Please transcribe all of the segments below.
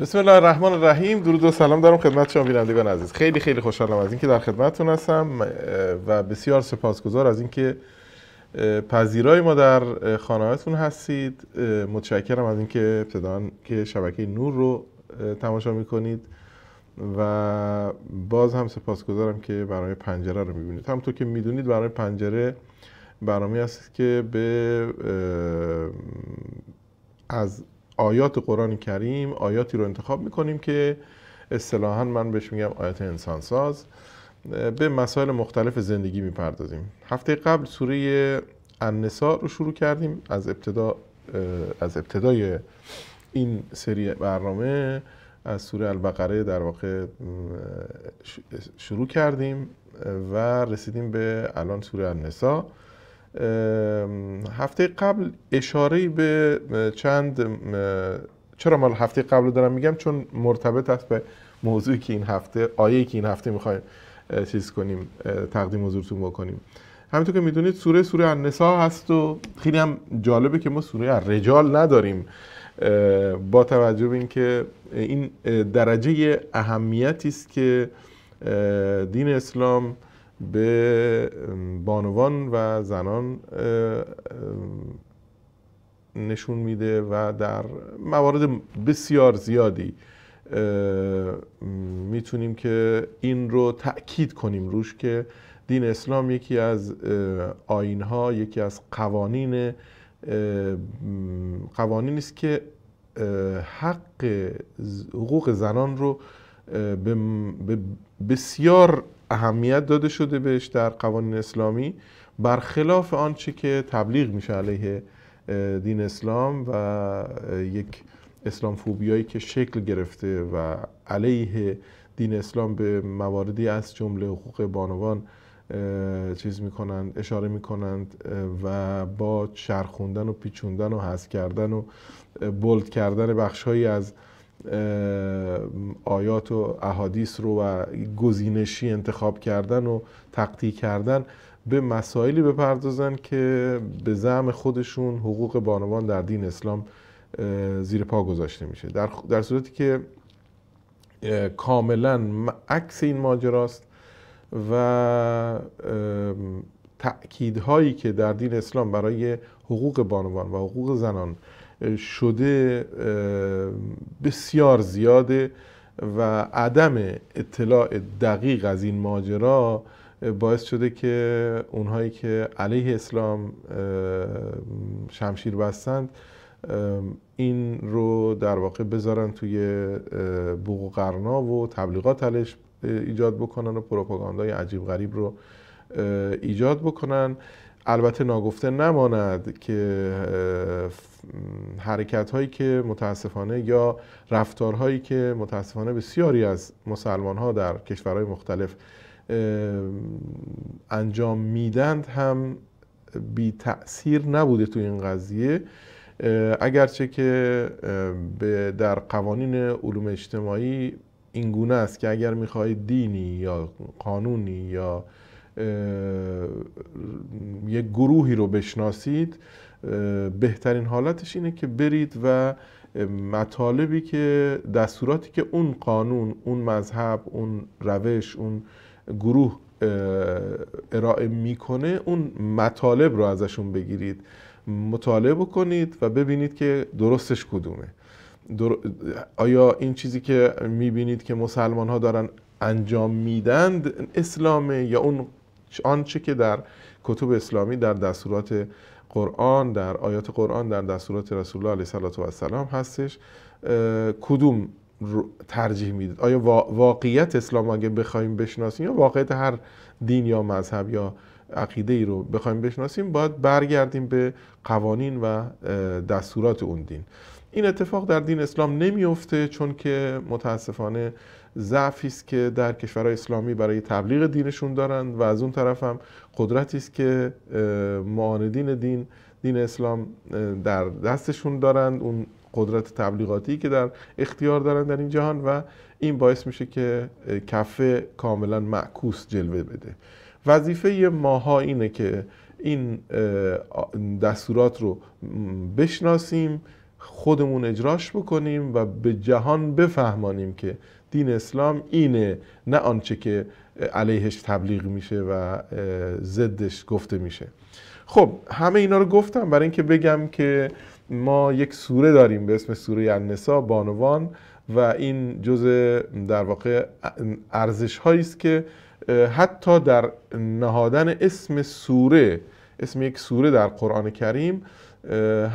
بسم الله الرحمن الرحیم درود و سلام دارم خدمت شما بینندگان عزیز خیلی خیلی خوشحالم از اینکه در خدمتتون هستم و بسیار سپاسگزار از اینکه پذیرای ما در خانهاتون هستید متشکرم از اینکه ابتدا که شبکه نور رو تماشا میکنید و باز هم سپاسگزارم که برای پنجره رو میبینید همونطور که میدونید برای پنجره برنامه هست که به از آیات قرآن کریم آیاتی رو انتخاب میکنیم که اصطلاحا من بهش میگم آیات انسانساز به مسائل مختلف زندگی میپردازیم هفته قبل سوره النساء رو شروع کردیم از ابتدا از ابتدای این سری برنامه از سوره البقره در واقع شروع کردیم و رسیدیم به الان سوره النساء هفته قبل اشاره به چند چرا مال هفته قبل دارم میگم چون مرتبط است به موضوعی که این هفته آیه که این هفته میخوایم چیز کنیم تقدیم حضورتون بکنیم همینطور که میدونید سوره سوره النساء هست و خیلی هم جالبه که ما سوره رجال نداریم با توجه به اینکه این درجه اهمیتی است که دین اسلام به بانوان و زنان نشون میده و در موارد بسیار زیادی میتونیم که این رو تأکید کنیم روش که دین اسلام یکی از آینها یکی از قوانین قوانین است که حق حقوق زنان رو به بسیار اهمیت داده شده بهش در قوانین اسلامی برخلاف آنچه که تبلیغ میشه علیه دین اسلام و یک اسلام فوبیایی که شکل گرفته و علیه دین اسلام به مواردی از جمله حقوق بانوان چیز میکنند اشاره میکنند و با شرخوندن و پیچوندن و حذف کردن و بولد کردن بخشهایی از آیات و احادیث رو و گزینشی انتخاب کردن و تقطی کردن به مسائلی بپردازن که به زعم خودشون حقوق بانوان در دین اسلام زیر پا گذاشته میشه در, در صورتی که کاملا عکس این ماجراست و تأکیدهایی که در دین اسلام برای حقوق بانوان و حقوق زنان شده بسیار زیاده و عدم اطلاع دقیق از این ماجرا باعث شده که اونهایی که علیه اسلام شمشیر بستند این رو در واقع بذارن توی بوق و قرنا و تبلیغات علش ایجاد بکنن و پروپاگاندای عجیب غریب رو ایجاد بکنن البته ناگفته نماند که حرکت هایی که متاسفانه یا رفتارهایی که متاسفانه بسیاری از مسلمان ها در کشورهای مختلف انجام میدند هم بی تأثیر نبوده تو این قضیه اگرچه که در قوانین علوم اجتماعی اینگونه است که اگر میخواهید دینی یا قانونی یا یک گروهی رو بشناسید بهترین حالتش اینه که برید و مطالبی که دستوراتی که اون قانون اون مذهب اون روش اون گروه ارائه میکنه اون مطالب رو ازشون بگیرید مطالعه بکنید و ببینید که درستش کدومه آیا این چیزی که میبینید که مسلمان ها دارن انجام میدند اسلامه یا اون آنچه که در کتب اسلامی در دستورات قرآن در آیات قرآن در دستورات رسول الله علیه صلی و السلام هستش کدوم ترجیح میدید آیا واقعیت اسلام اگه بخوایم بشناسیم یا واقعیت هر دین یا مذهب یا عقیده ای رو بخوایم بشناسیم باید برگردیم به قوانین و دستورات اون دین این اتفاق در دین اسلام نمیفته چون که متاسفانه ضعفی است که در کشورهای اسلامی برای تبلیغ دینشون دارند و از اون طرف هم قدرتی است که معاندین دین دین اسلام در دستشون دارند اون قدرت تبلیغاتی که در اختیار دارن در این جهان و این باعث میشه که کفه کاملا معکوس جلوه بده وظیفه ماها اینه که این دستورات رو بشناسیم خودمون اجراش بکنیم و به جهان بفهمانیم که دین اسلام اینه نه آنچه که علیهش تبلیغ میشه و ضدش گفته میشه خب همه اینا رو گفتم برای اینکه بگم که ما یک سوره داریم به اسم سوره النسا بانوان و این جزء در واقع ارزش هایی است که حتی در نهادن اسم سوره اسم یک سوره در قرآن کریم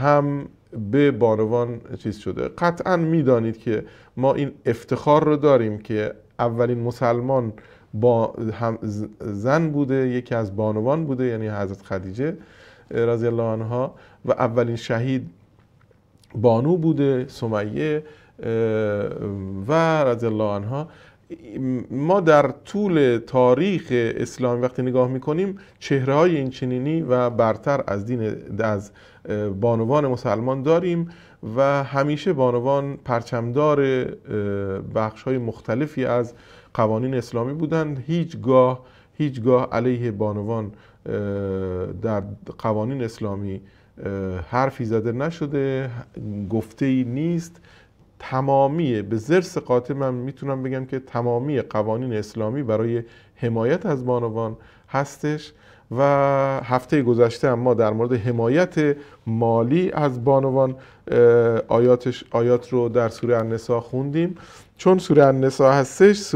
هم به بانوان چیز شده قطعا میدانید که ما این افتخار رو داریم که اولین مسلمان با زن بوده یکی از بانوان بوده یعنی حضرت خدیجه رضی الله عنها و اولین شهید بانو بوده سمیه و رضی الله عنها ما در طول تاریخ اسلام وقتی نگاه میکنیم چهره های این چنینی و برتر از دین از بانوان مسلمان داریم و همیشه بانوان پرچمدار بخش های مختلفی از قوانین اسلامی بودند هیچگاه هیچگاه علیه بانوان در قوانین اسلامی حرفی زده نشده گفته ای نیست تمامی به زرس قاطع من میتونم بگم که تمامی قوانین اسلامی برای حمایت از بانوان هستش و هفته گذشته هم ما در مورد حمایت مالی از بانوان آیاتش آیات رو در سوره النساء خوندیم چون سوره النساء هستش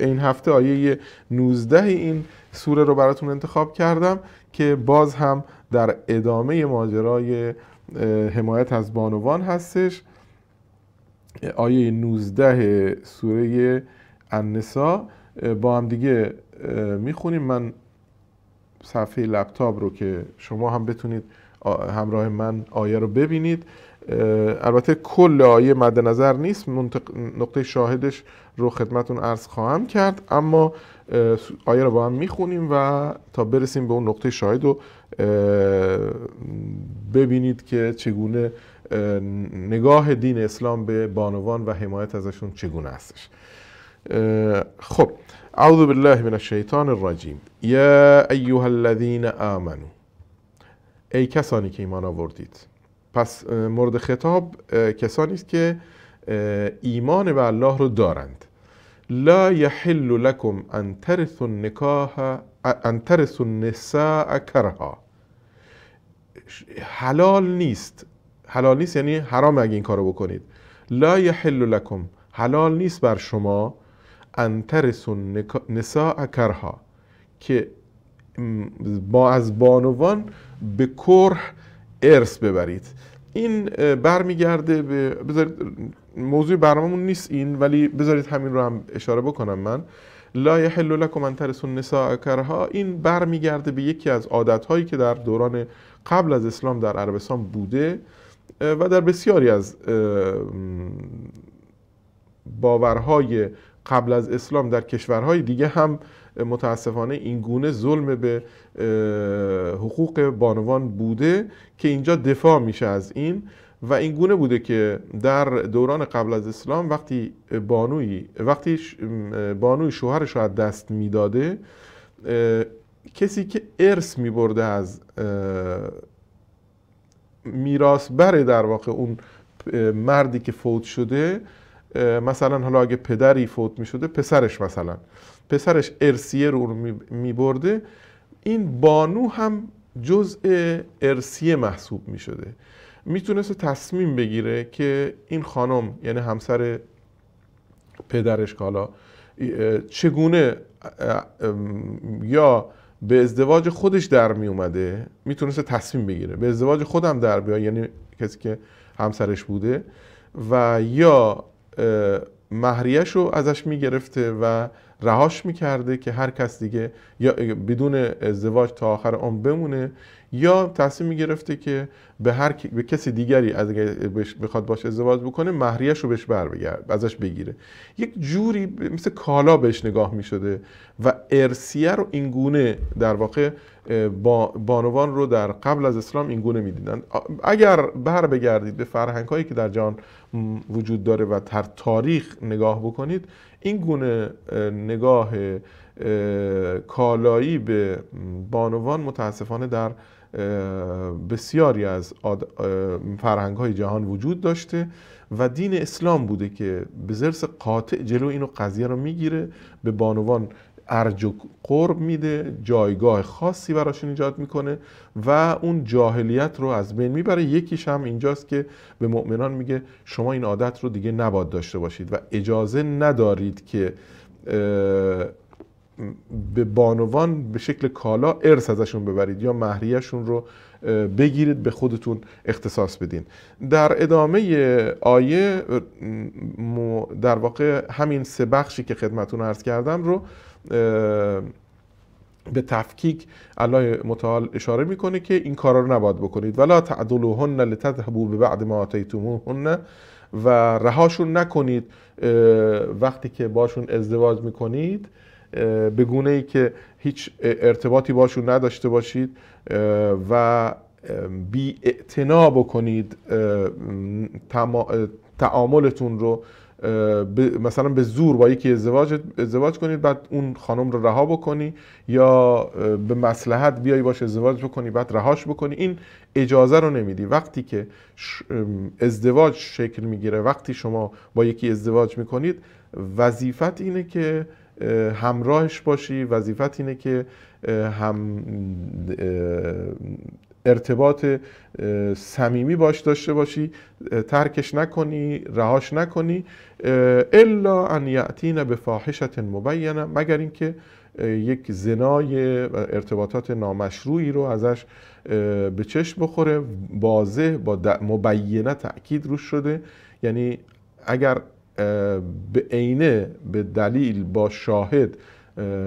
این هفته آیه 19 این سوره رو براتون انتخاب کردم که باز هم در ادامه ماجرای حمایت از بانوان هستش آیه 19 سوره النساء با هم دیگه میخونیم من صفحه لپتاپ رو که شما هم بتونید همراه من آیه رو ببینید البته کل آیه مد نظر نیست نقطه شاهدش رو خدمتون عرض خواهم کرد اما آیه رو با هم میخونیم و تا برسیم به اون نقطه شاهد رو ببینید که چگونه نگاه دین اسلام به بانوان و حمایت ازشون چگونه هستش خب أعوذ بالله من الشیطان الرجیم یا ایها الذین آمنوا ای کسانی که ایمان آوردید پس مورد خطاب کسانی است که ایمان به الله رو دارند لا یحل لکم ان ترثوا ان النساء کرها حلال نیست حلال نیست یعنی حرام اگه این کارو بکنید لا یحل لکم حلال نیست بر شما انترس نسا کرها که با از بانوان به کره ارث ببرید این برمیگرده به بذارید موضوع برنامه نیست این ولی بذارید همین رو هم اشاره بکنم من لا یحل لکم ان ترثوا کرها این برمیگرده به یکی از هایی که در دوران قبل از اسلام در عربستان بوده و در بسیاری از باورهای قبل از اسلام در کشورهای دیگه هم متاسفانه این گونه ظلم به حقوق بانوان بوده که اینجا دفاع میشه از این و این گونه بوده که در دوران قبل از اسلام وقتی بانوی وقتی بانوی شوهرش را دست میداده کسی که ارث میبرده از میراث بره در واقع اون مردی که فوت شده مثلا حالا اگه پدری فوت می شده پسرش مثلا پسرش ارسیه رو می برده این بانو هم جزء ارسیه محسوب می شده میتونست تصمیم بگیره که این خانم یعنی همسر پدرش کالا چگونه یا به ازدواج خودش در می اومده میتونست تصمیم بگیره به ازدواج خودم در بیا یعنی کسی که همسرش بوده و یا مهریش رو ازش میگرفته و رهاش میکرده که هر کس دیگه یا بدون ازدواج تا آخر عمر بمونه یا تصمیم میگرفته که به هر به کسی دیگری از بخواد باش ازدواج بکنه مهریهش رو بهش بر ازش بگیره یک جوری مثل کالا بهش نگاه میشده و ارسیه رو اینگونه در واقع با بانوان رو در قبل از اسلام اینگونه میدیدن اگر بر بگردید به فرهنگ هایی که در جهان وجود داره و در تاریخ نگاه بکنید این گونه نگاه کالایی به بانوان متاسفانه در بسیاری از فرهنگ های جهان وجود داشته و دین اسلام بوده که به زرس قاطع جلو اینو قضیه رو میگیره به بانوان ارج و قرب میده جایگاه خاصی براشون ایجاد میکنه و اون جاهلیت رو از بین میبره یکیش هم اینجاست که به مؤمنان میگه شما این عادت رو دیگه نباد داشته باشید و اجازه ندارید که به بانوان به شکل کالا ارث ازشون ببرید یا مهریهشون رو بگیرید به خودتون اختصاص بدین در ادامه آیه در واقع همین سه بخشی که خدمتون عرض کردم رو به تفکیک الله متعال اشاره میکنه که این کارا رو نباید بکنید ولا تعدلوهن لتذهبوا به بعد ما آتیتموهن و رهاشون نکنید وقتی که باشون ازدواج میکنید به گونه ای که هیچ ارتباطی باشون نداشته باشید و بی اعتنا بکنید تعاملتون رو مثلا به زور با یکی ازدواج ازدواج کنید بعد اون خانم رو رها بکنی یا به مسلحت بیای باش ازدواج بکنی بعد رهاش بکنی این اجازه رو نمیدی وقتی که ازدواج شکل میگیره وقتی شما با یکی ازدواج میکنید وظیفت اینه که همراهش باشی وظیفت اینه که هم ارتباط صمیمی باش داشته باشی ترکش نکنی رهاش نکنی الا ان یاتینا به مبینه مگر اینکه یک زنای ارتباطات نامشروعی رو ازش به چشم بخوره واضح با مبینه تاکید روش شده یعنی اگر به عینه به دلیل با شاهد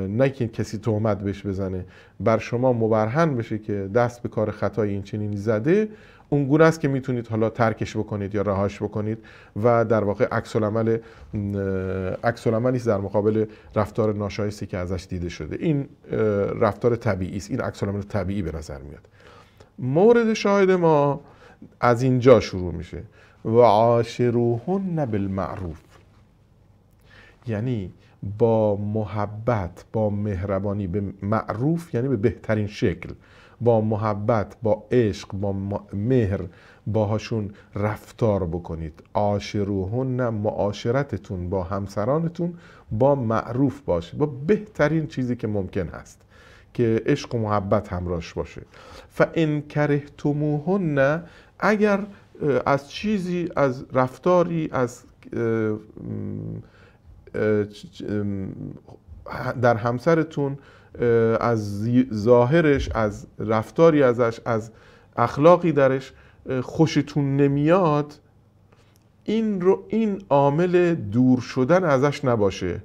نه که کسی تهمت بهش بزنه بر شما مبرهن بشه که دست به کار خطای این چنینی زده اونگونه است که میتونید حالا ترکش بکنید یا رهاش بکنید و در واقع عکس العمل عکس در مقابل رفتار ناشایستی که ازش دیده شده این رفتار طبیعی است این عکس طبیعی به نظر میاد مورد شاهد ما از اینجا شروع میشه و عاشروهن بالمعروف یعنی با محبت با مهربانی به معروف یعنی به بهترین شکل با محبت با عشق با مهر باهاشون رفتار بکنید عاشروهن معاشرتتون با همسرانتون با معروف باشه با بهترین چیزی که ممکن هست که عشق و محبت همراهش باشه فان کرهتموهن اگر از چیزی از رفتاری از در همسرتون از ظاهرش از رفتاری ازش از اخلاقی درش خوشتون نمیاد این رو این عامل دور شدن ازش نباشه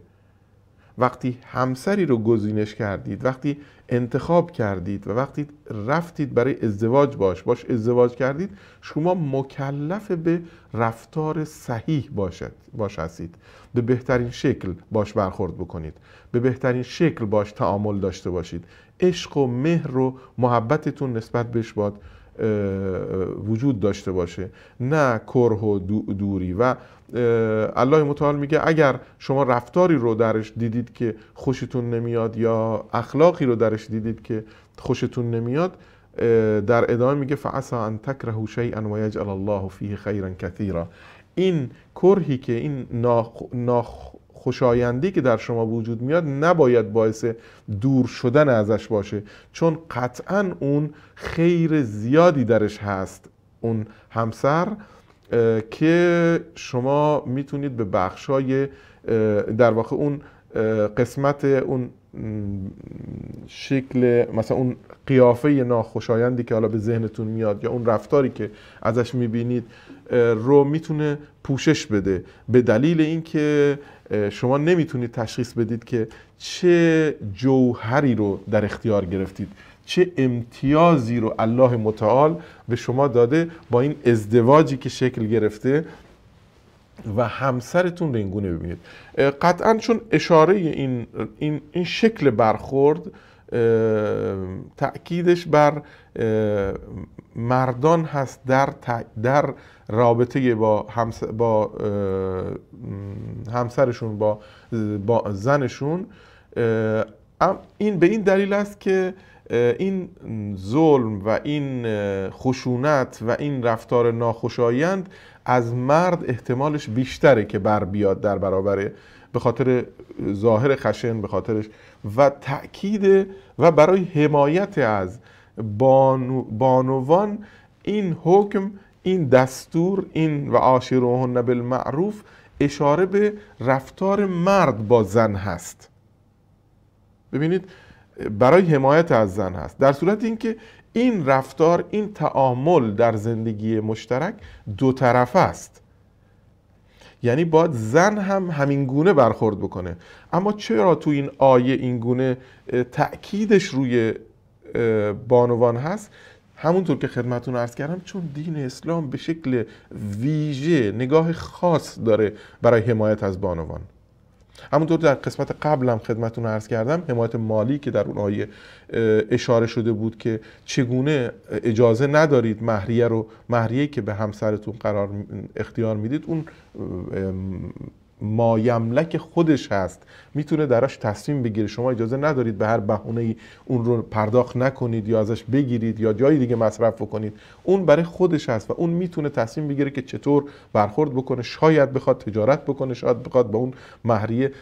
وقتی همسری رو گزینش کردید وقتی انتخاب کردید و وقتی رفتید برای ازدواج باش باش ازدواج کردید شما مکلف به رفتار صحیح باشد باش هستید به بهترین شکل باش برخورد بکنید به بهترین شکل باش تعامل داشته باشید عشق و مهر و محبتتون نسبت بهش باد وجود داشته باشه نه کره و دوری و الله متعال میگه اگر شما رفتاری رو درش دیدید که خوشتون نمیاد یا اخلاقی رو درش دیدید که خوشتون نمیاد در ادامه میگه فعسا ان تکره شیئا و یجعل الله فیه خیرا کثیرا این کرهی که این ناخوشایندی که در شما وجود میاد نباید باعث دور شدن ازش باشه چون قطعا اون خیر زیادی درش هست اون همسر که شما میتونید به بخشای در واقع اون قسمت اون شکل مثلا اون قیافه ناخوشایندی که حالا به ذهنتون میاد یا اون رفتاری که ازش میبینید رو میتونه پوشش بده به دلیل اینکه شما نمیتونید تشخیص بدید که چه جوهری رو در اختیار گرفتید چه امتیازی رو الله متعال به شما داده با این ازدواجی که شکل گرفته و همسرتون رو گونه ببینید قطعا چون اشاره این, این, این شکل برخورد تأکیدش بر مردان هست در, در رابطه با, با همسرشون با, با زنشون این به این دلیل است که این ظلم و این خشونت و این رفتار ناخوشایند از مرد احتمالش بیشتره که بر بیاد در برابر به خاطر ظاهر خشن به خاطرش و تأکید و برای حمایت از بانو بانوان این حکم این دستور این و عاشروهن بالمعروف اشاره به رفتار مرد با زن هست ببینید برای حمایت از زن هست در صورت اینکه این رفتار این تعامل در زندگی مشترک دو طرف است یعنی باید زن هم همین گونه برخورد بکنه اما چرا تو این آیه این گونه تأکیدش روی بانوان هست همونطور که خدمتون عرض کردم چون دین اسلام به شکل ویژه نگاه خاص داره برای حمایت از بانوان همونطور در قسمت قبلم خدمتون عرض کردم حمایت مالی که در اون آیه اشاره شده بود که چگونه اجازه ندارید مهریه رو مهریه که به همسرتون قرار اختیار میدید اون مایملک خودش هست میتونه دراش تصمیم بگیره شما اجازه ندارید به هر بهونه ای اون رو پرداخت نکنید یا ازش بگیرید یا جای دیگه مصرف بکنید اون برای خودش هست و اون میتونه تصمیم بگیره که چطور برخورد بکنه شاید بخواد تجارت بکنه شاید بخواد با اون مهریه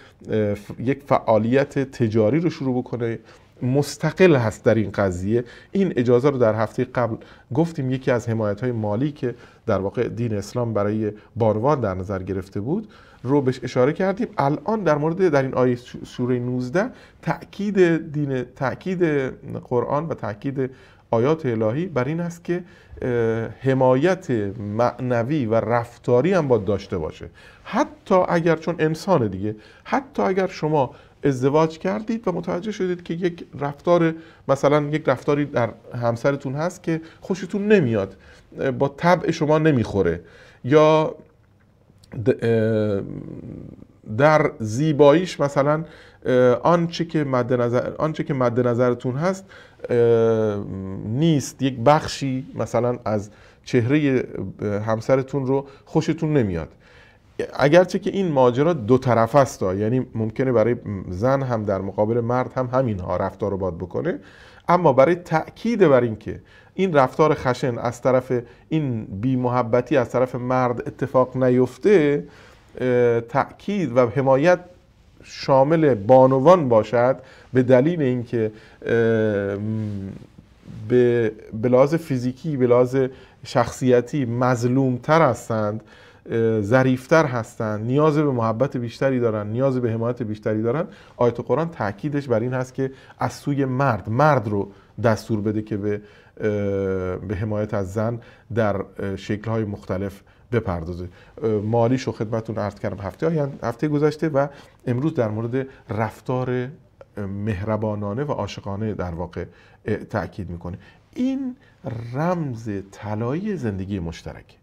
یک فعالیت تجاری رو شروع بکنه مستقل هست در این قضیه این اجازه رو در هفته قبل گفتیم یکی از حمایت مالی که در واقع دین اسلام برای باروان در نظر گرفته بود رو بهش اشاره کردیم الان در مورد در این آیه سوره 19 تاکید دین تاکید قرآن و تاکید آیات الهی بر این است که حمایت معنوی و رفتاری هم باید داشته باشه حتی اگر چون انسان دیگه حتی اگر شما ازدواج کردید و متوجه شدید که یک رفتار مثلا یک رفتاری در همسرتون هست که خوشتون نمیاد با طبع شما نمیخوره یا در زیباییش مثلا آنچه که مد نظر آنچه که مد نظرتون هست نیست یک بخشی مثلا از چهره همسرتون رو خوشتون نمیاد اگرچه که این ماجرا دو طرف است یعنی ممکنه برای زن هم در مقابل مرد هم همینها رفتار رو باد بکنه اما برای تاکید بر اینکه این رفتار خشن از طرف این بیمحبتی از طرف مرد اتفاق نیفته تأکید و حمایت شامل بانوان باشد به دلیل اینکه به لحاظ فیزیکی به لحاظ شخصیتی مظلوم تر هستند ظریفتر هستند نیاز به محبت بیشتری دارند، نیاز به حمایت بیشتری دارند آیت قرآن تاکیدش بر این هست که از سوی مرد مرد رو دستور بده که به به حمایت از زن در شکل‌های مختلف بپردازه مالیش رو خدمتتون عرض کردم هفته های هفته گذشته و امروز در مورد رفتار مهربانانه و عاشقانه در واقع تاکید میکنه این رمز طلایی زندگی مشترکه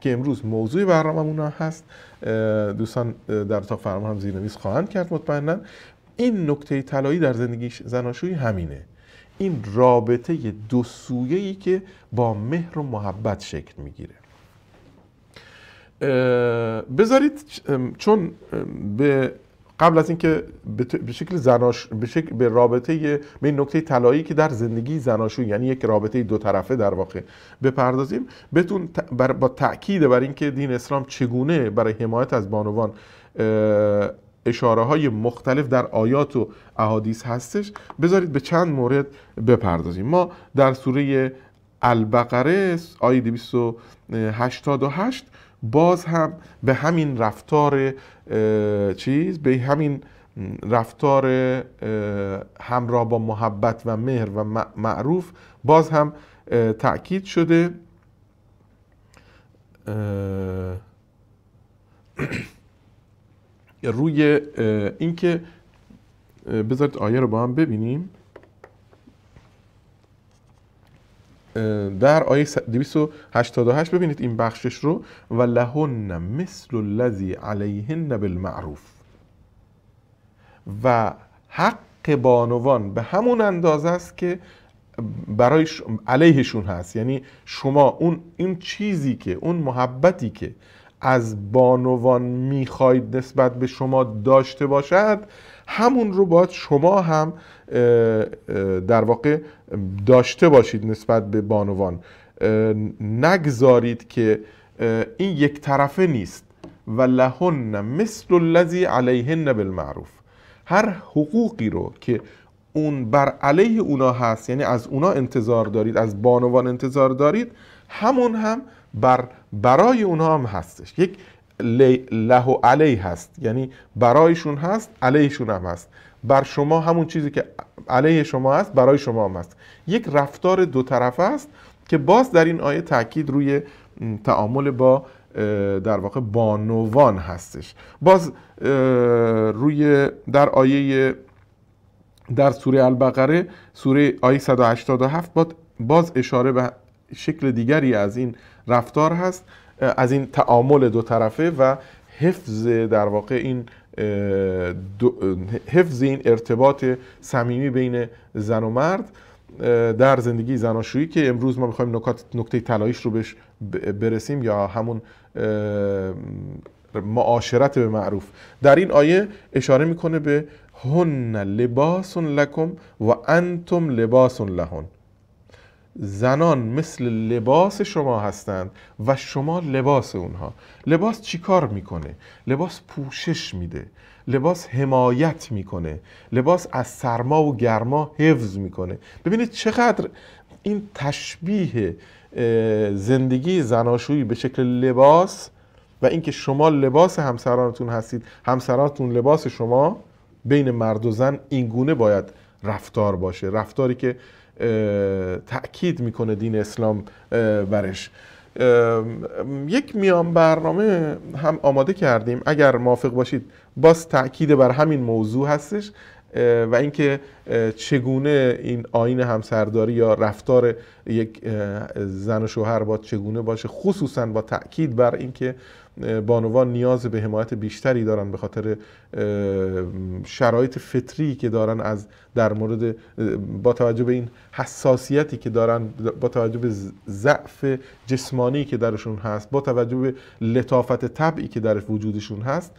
که امروز موضوع برنامه‌مون هست دوستان در اتاق فرمان هم زیرنویس خواهند کرد مطمئنا این نکته طلایی در زندگی زناشویی همینه این رابطه دو ای که با مهر و محبت شکل میگیره بذارید چون به قبل از اینکه به شکل زناش به, شکل به رابطه به نکته طلایی که در زندگی زناشون یعنی یک رابطه دو طرفه در واقع بپردازیم بتون با تاکید بر اینکه دین اسلام چگونه برای حمایت از بانوان اشاره های مختلف در آیات و احادیث هستش بذارید به چند مورد بپردازیم ما در سوره البقره آیه 288 باز هم به همین رفتار چیز به همین رفتار همراه با محبت و مهر و معروف باز هم تأکید شده روی اینکه بذارید آیه رو با هم ببینیم در آیه 288 ببینید این بخشش رو و لهن مثل الذی علیهن بالمعروف و حق بانوان به همون اندازه است که برای علیهشون هست یعنی شما اون این چیزی که اون محبتی که از بانوان میخواید نسبت به شما داشته باشد همون رو باید شما هم در واقع داشته باشید نسبت به بانوان نگذارید که این یک طرفه نیست و لهن مثل الذی علیهن بالمعروف هر حقوقی رو که اون بر علیه اونا هست یعنی از اونا انتظار دارید از بانوان انتظار دارید همون هم بر برای اونها هم هستش یک له و علی هست یعنی برایشون هست علیشون هم هست بر شما همون چیزی که علیه شما هست برای شما هم هست یک رفتار دو طرفه است که باز در این آیه تاکید روی تعامل با در واقع بانوان هستش باز روی در آیه در سوره البقره سوره آیه 187 باز اشاره به شکل دیگری از این رفتار هست از این تعامل دو طرفه و حفظ در واقع این حفظ این ارتباط صمیمی بین زن و مرد در زندگی زناشویی که امروز ما میخوایم نکات نکته طلاییش رو بهش برسیم یا همون معاشرت به معروف در این آیه اشاره میکنه به هن لباس لکم و انتم لباس لهن زنان مثل لباس شما هستند و شما لباس اونها لباس چیکار میکنه لباس پوشش میده لباس حمایت میکنه لباس از سرما و گرما حفظ میکنه ببینید چقدر این تشبیه زندگی زناشویی به شکل لباس و اینکه شما لباس همسرانتون هستید همسرانتون لباس شما بین مرد و زن اینگونه باید رفتار باشه رفتاری که تأکید میکنه دین اسلام برش یک میان برنامه هم آماده کردیم اگر موافق باشید باز تاکید بر همین موضوع هستش و اینکه چگونه این آین همسرداری یا رفتار یک زن و شوهر با چگونه باشه خصوصا با تاکید بر اینکه بانوان نیاز به حمایت بیشتری دارن به خاطر شرایط فطری که دارن از در مورد با توجه به این حساسیتی که دارن با توجه به ضعف جسمانی که درشون هست با توجه به لطافت طبعی که در وجودشون هست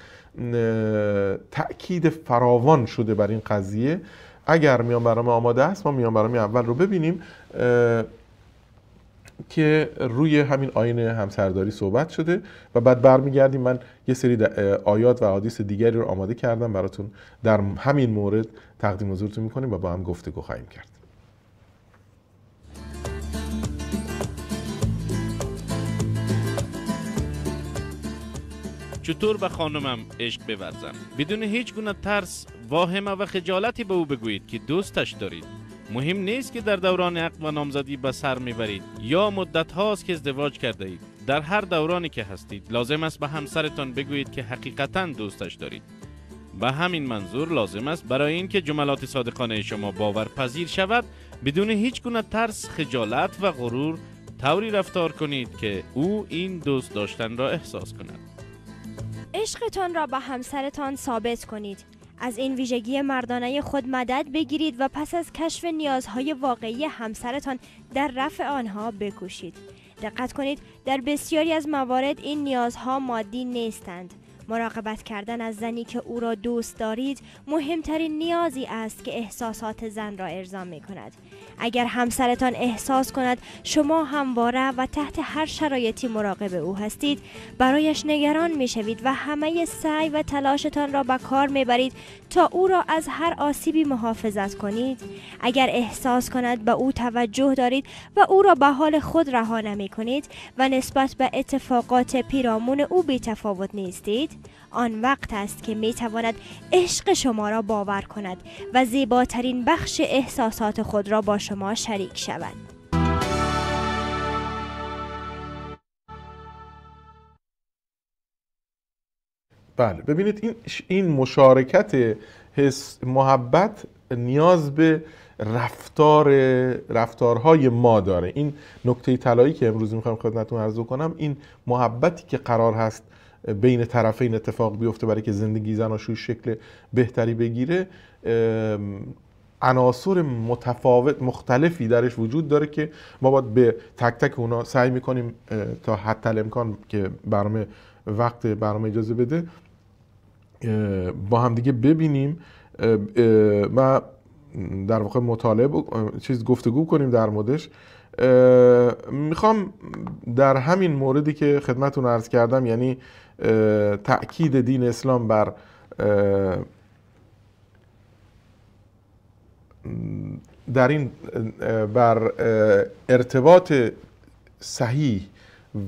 تاکید فراوان شده بر این قضیه اگر میان برنامه آماده است ما میان برنامه اول رو ببینیم که روی همین آین همسرداری صحبت شده و بعد برمیگردیم من یه سری آیات و حدیث دیگری رو آماده کردم براتون در همین مورد تقدیم حضورتون میکنیم و با هم گفتگو خواهیم کرد چطور به خانمم عشق بورزم بدون هیچ گونه ترس واهمه و خجالتی به او بگویید که دوستش دارید مهم نیست که در دوران عقد و نامزدی به سر میبرید یا مدت هاست که ازدواج کرده اید در هر دورانی که هستید لازم است به همسرتان بگویید که حقیقتا دوستش دارید به همین منظور لازم است برای اینکه جملات صادقانه شما باورپذیر شود بدون هیچ گونه ترس خجالت و غرور طوری رفتار کنید که او این دوست داشتن را احساس کند عشقتان را به همسرتان ثابت کنید از این ویژگی مردانه خود مدد بگیرید و پس از کشف نیازهای واقعی همسرتان در رفع آنها بکوشید دقت کنید در بسیاری از موارد این نیازها مادی نیستند مراقبت کردن از زنی که او را دوست دارید مهمترین نیازی است که احساسات زن را ارضا می کند اگر همسرتان احساس کند شما همواره و تحت هر شرایطی مراقب او هستید برایش نگران می شوید و همه سعی و تلاشتان را به کار می برید تا او را از هر آسیبی محافظت کنید اگر احساس کند به او توجه دارید و او را به حال خود رها نمی کنید و نسبت به اتفاقات پیرامون او بی تفاوت نیستید آن وقت است که می تواند عشق شما را باور کند و زیباترین بخش احساسات خود را با شما شریک شود بله ببینید این, این مشارکت حس محبت نیاز به رفتار رفتارهای ما داره این نکته طلایی که امروز میخوام خدمتتون عرض کنم این محبتی که قرار هست بین طرفین اتفاق بیفته برای که زندگی زناشوی شکل بهتری بگیره عناصر متفاوت مختلفی درش وجود داره که ما باید به تک تک اونا سعی میکنیم تا حد امکان که برنامه وقت برنامه اجازه بده با همدیگه ببینیم و در واقع مطالعه چیز گفتگو کنیم در موردش میخوام در همین موردی که خدمتون عرض کردم یعنی تأکید دین اسلام بر در این بر ارتباط صحیح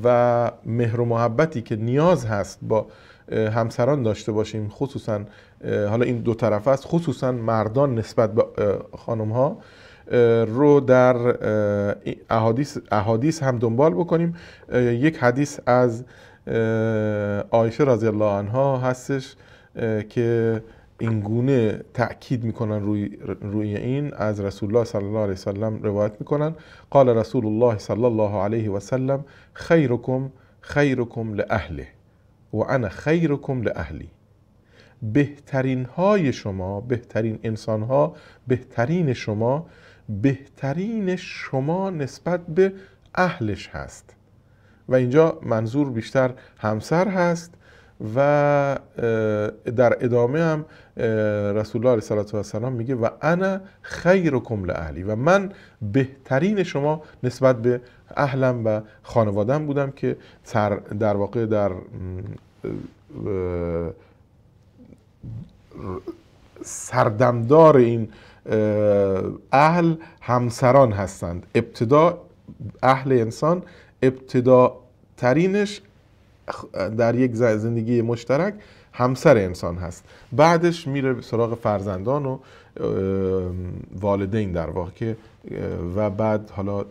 و مهر و محبتی که نیاز هست با همسران داشته باشیم خصوصا حالا این دو طرف است خصوصا مردان نسبت به خانم ها رو در احادیث, احادیث هم دنبال بکنیم یک حدیث از آیشه رضی الله عنها هستش که اینگونه تأکید میکنن روی, روی این از رسول الله صلی الله علیه وسلم روایت میکنن قال رسول الله صلی الله علیه وسلم خیرکم خیرکم لأهله و انا خیرکم لأهلی بهترین های شما بهترین انسان ها بهترین شما بهترین شما نسبت به اهلش هست و اینجا منظور بیشتر همسر هست و در ادامه هم رسول الله صلی علیه و سلم میگه و انا خیرکم لاهلی و من بهترین شما نسبت به اهلم و خانوادم بودم که در واقع در سردمدار این اهل همسران هستند ابتدا اهل انسان ابتدا ترینش در یک زندگی مشترک همسر انسان هست بعدش میره سراغ فرزندان و والدین در واقع که و بعد حالا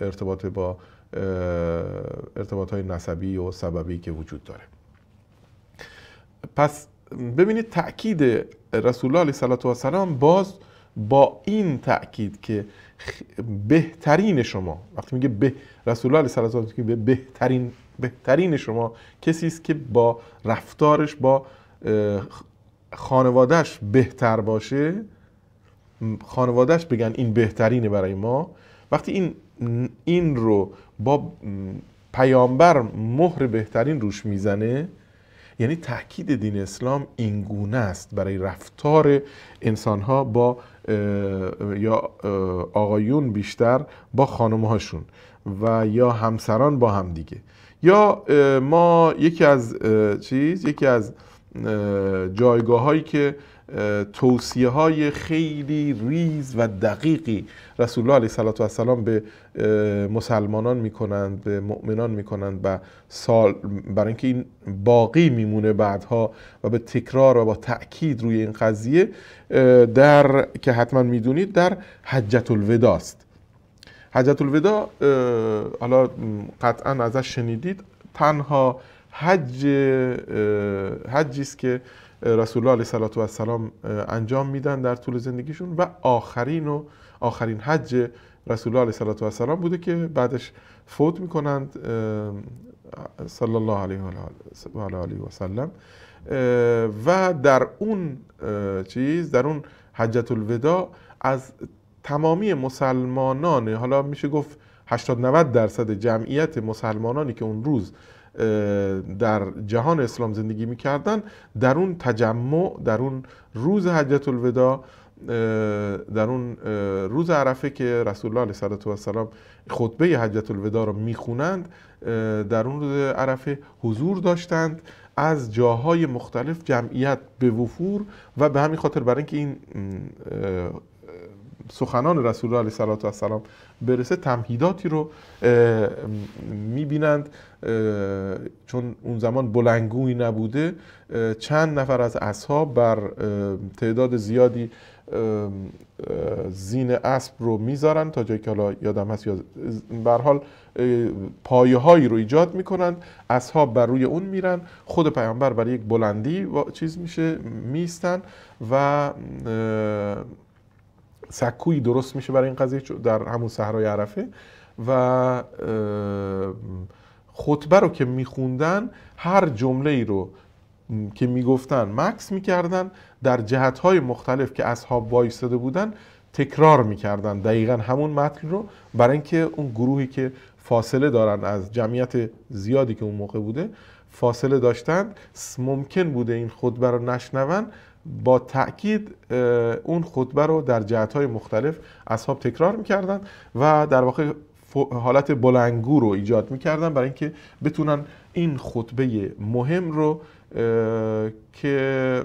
ارتباط با ارتباط های نسبی و سببی که وجود داره پس ببینید تاکید رسول الله علیه و باز با این تاکید که بهترین شما وقتی میگه به رسول الله علیه و به بهترین بهترین شما کسی است که با رفتارش با خانوادهش بهتر باشه خانوادهش بگن این بهترینه برای ما وقتی این این رو با پیامبر مهر بهترین روش میزنه یعنی تاکید دین اسلام اینگونه است برای رفتار انسانها با یا آقایون بیشتر با هاشون و یا همسران با هم دیگه یا ما یکی از چیز یکی از جایگاه هایی که توصیه های خیلی ریز و دقیقی رسول الله علیه و السلام به مسلمانان میکنند به مؤمنان میکنند و سال برای اینکه این باقی میمونه بعدها و به تکرار و با تاکید روی این قضیه در که حتما میدونید در حجت الوداست حجت الودا حالا قطعا ازش شنیدید تنها حج حجی است که رسول الله علیه صلات و السلام انجام میدن در طول زندگیشون و آخرین و آخرین حج رسول الله علیه صلات و السلام بوده که بعدش فوت میکنند صلی الله علیه و آله و سلم و در اون چیز در اون حجت الوداع از تمامی مسلمانان حالا میشه گفت 80 90 درصد جمعیت مسلمانانی که اون روز در جهان اسلام زندگی میکردن در اون تجمع در اون روز حجت الودا در اون روز عرفه که رسول الله علیه و السلام خطبه حجت الودا را میخونند در اون روز عرفه حضور داشتند از جاهای مختلف جمعیت به وفور و به همین خاطر برای اینکه این سخنان رسول الله علیه و السلام برسه تمهیداتی رو میبینند چون اون زمان بلنگویی نبوده چند نفر از اصحاب بر تعداد زیادی زین اسب رو میذارن تا جایی که حالا یادم هست یا حال پایه هایی رو ایجاد میکنند اصحاب بر روی اون میرن خود پیامبر برای یک بلندی چیز میشه میستن و سکویی درست میشه برای این قضیه در همون صحرای عرفه و خطبه رو که میخوندن هر جمله ای رو که میگفتن مکس میکردن در جهت های مختلف که اصحاب وایستده بودن تکرار میکردن دقیقا همون متن رو برای اینکه اون گروهی که فاصله دارن از جمعیت زیادی که اون موقع بوده فاصله داشتند ممکن بوده این خطبه رو نشنون با تأکید اون خطبه رو در های مختلف اصحاب تکرار میکردن و در واقع حالت بلنگو رو ایجاد میکردن برای اینکه بتونن این خطبه مهم رو که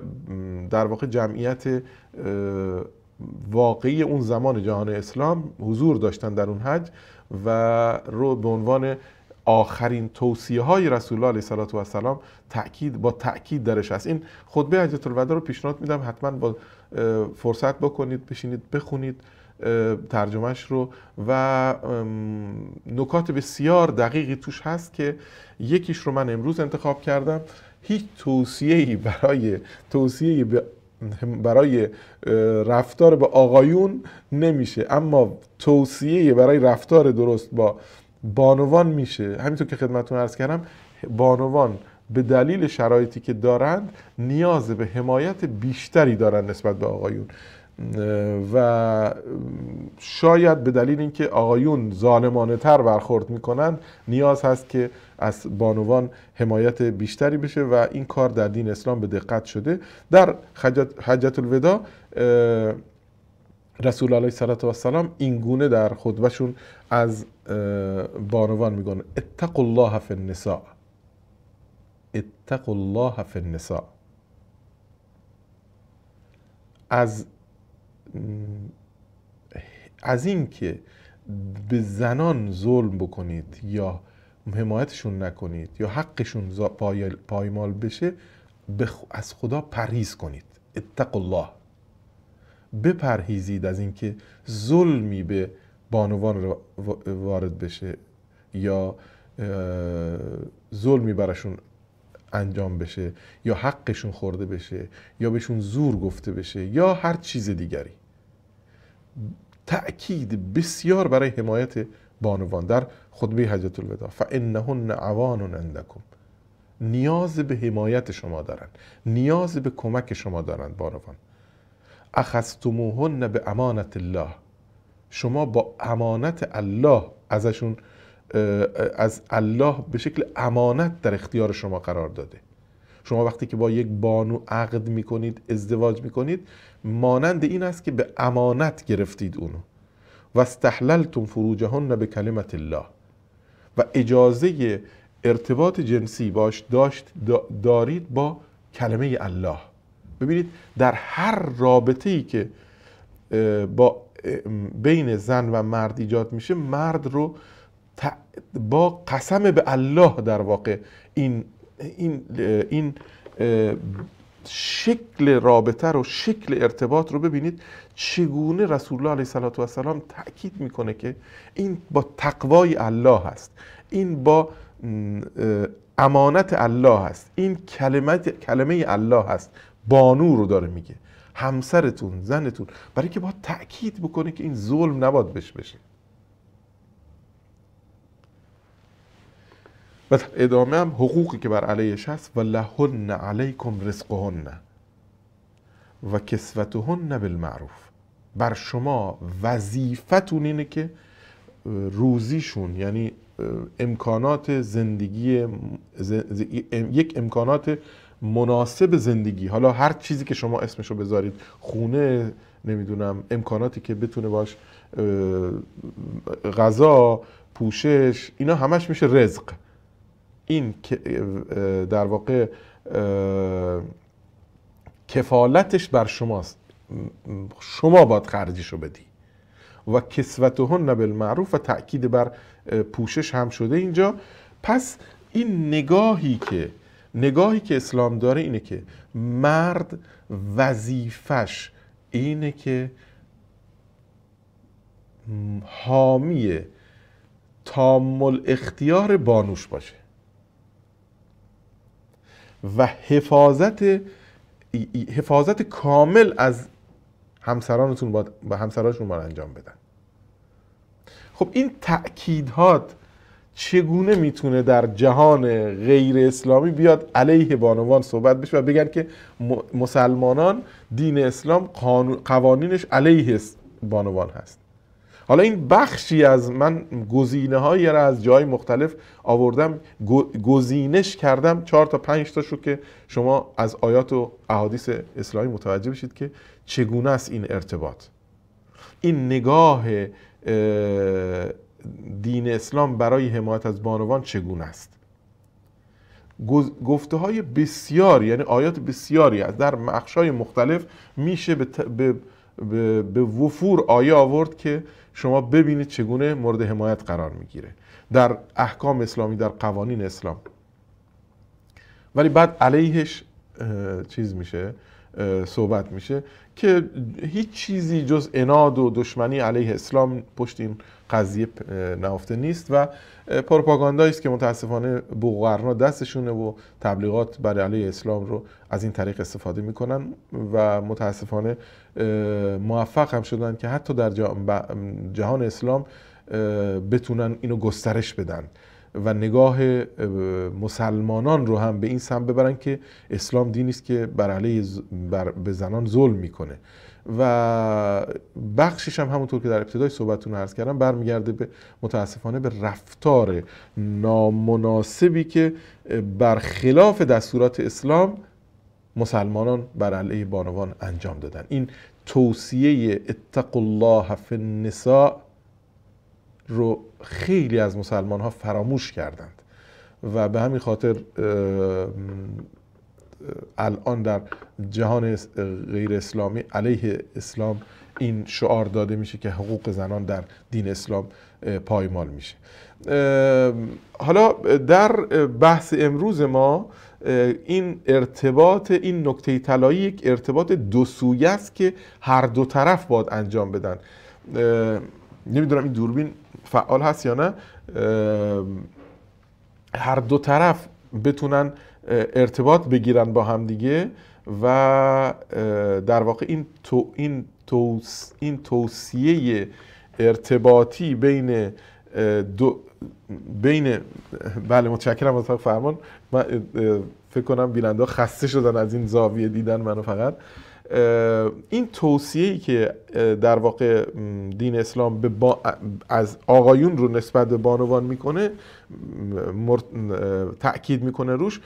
در واقع جمعیت واقعی اون زمان جهان اسلام حضور داشتن در اون حج و رو به عنوان آخرین توصیه های رسول الله علیه و سلام تأکید با تاکید درش هست این خطبه حجت الودا رو پیشنهاد میدم حتما با فرصت بکنید بشینید بخونید ترجمهش رو و نکات بسیار دقیقی توش هست که یکیش رو من امروز انتخاب کردم هیچ توصیه‌ای برای توصیه برای رفتار با آقایون نمیشه اما توصیه برای رفتار درست با بانوان میشه همینطور که خدمتون عرض کردم بانوان به دلیل شرایطی که دارند نیاز به حمایت بیشتری دارند نسبت به آقایون و شاید به دلیل اینکه آقایون ظالمانه تر برخورد میکنند نیاز هست که از بانوان حمایت بیشتری بشه و این کار در دین اسلام به دقت شده در حجت الودا رسول علیه و السلام این گونه در خطبهشون از بانوان میگن اتقوا الله فی النساء اتقوا الله فی النساء از از این که به زنان ظلم بکنید یا حمایتشون نکنید یا حقشون پایمال بشه از خدا پریز کنید اتق الله بپرهیزید از اینکه ظلمی به بانوان وارد بشه یا ظلمی براشون انجام بشه یا حقشون خورده بشه یا بهشون زور گفته بشه یا هر چیز دیگری تأکید بسیار برای حمایت بانوان در خطبه حجت الودا فانهن عوان عندكم نیاز به حمایت شما دارند نیاز به کمک شما دارند بانوان اخستموهن به امانت الله شما با امانت الله ازشون از الله به شکل امانت در اختیار شما قرار داده شما وقتی که با یک بانو عقد میکنید ازدواج میکنید مانند این است که به امانت گرفتید اونو و استحللتم فروجهن به کلمت الله و اجازه ارتباط جنسی باش داشت دارید با کلمه الله ببینید در هر رابطه ای که با بین زن و مرد ایجاد میشه مرد رو با قسم به الله در واقع این این این شکل رابطه رو شکل ارتباط رو ببینید چگونه رسول الله علیه صلی و سلام تأکید میکنه که این با تقوای الله هست این با امانت الله هست این کلمه کلمه الله هست بانو رو داره میگه همسرتون زنتون برای که باید تأکید بکنه که این ظلم نباید بش بشه و ادامه هم حقوقی که بر علیش هست و لهن علیکم رزقهن و کسوتهن بالمعروف بر شما وظیفتون اینه که روزیشون یعنی امکانات زندگی یک امکانات مناسب زندگی حالا هر چیزی که شما اسمشو بذارید خونه نمیدونم امکاناتی که بتونه باش غذا پوشش اینا همش میشه رزق این در واقع کفالتش بر شماست شما باید رو بدی و کسوتهن معروف و تاکید بر پوشش هم شده اینجا پس این نگاهی که نگاهی که اسلام داره اینه که مرد وظیفش اینه که حامی تامل اختیار بانوش باشه و حفاظت حفاظت کامل از همسرانتون با همسراشون همسرانشون باید انجام بدن خب این تأکیدات چگونه میتونه در جهان غیر اسلامی بیاد علیه بانوان صحبت بشه و بگن که مسلمانان دین اسلام قوانینش علیه بانوان هست حالا این بخشی از من گزینه هایی را از جای مختلف آوردم گزینش کردم چهار تا پنج تا شو که شما از آیات و احادیث اسلامی متوجه بشید که چگونه است این ارتباط این نگاه دین اسلام برای حمایت از بانوان چگونه است گفته های بسیاری یعنی آیات بسیاری از در مخشای مختلف میشه به, به،, به،, وفور آیه آورد که شما ببینید چگونه مورد حمایت قرار میگیره در احکام اسلامی در قوانین اسلام ولی بعد علیهش چیز میشه صحبت میشه که هیچ چیزی جز اناد و دشمنی علیه اسلام پشت این قضیه نهفته نیست و پروپاگاندایی است که متاسفانه بوقرنا دستشونه و تبلیغات برای علیه اسلام رو از این طریق استفاده میکنن و متاسفانه موفق هم شدن که حتی در جهان اسلام بتونن اینو گسترش بدن و نگاه مسلمانان رو هم به این سمت ببرن که اسلام دینی است که بر علیه بر به زنان ظلم میکنه و بخشش هم همونطور که در ابتدای صحبتتون عرض کردم برمیگرده به متاسفانه به رفتار نامناسبی که برخلاف دستورات اسلام مسلمانان بر علیه بانوان انجام دادن این توصیه اتقوا الله فی النساء رو خیلی از مسلمان ها فراموش کردند و به همین خاطر الان در جهان غیر اسلامی علیه اسلام این شعار داده میشه که حقوق زنان در دین اسلام پایمال میشه حالا در بحث امروز ما این ارتباط این نکته طلایی یک ارتباط دو سویه است که هر دو طرف باید انجام بدن نمیدونم این دوربین فعال هست یا نه هر دو طرف بتونن ارتباط بگیرن با همدیگه و در واقع این, تو، این, توس، این توصیه ارتباطی بین دو بین بله متشکرم از فرمان من فکر کنم بیننده خسته شدن از این زاویه دیدن منو فقط این توصیه که در واقع دین اسلام به با... از آقایون رو نسبت به بانوان میکنه تاکید میکنه روش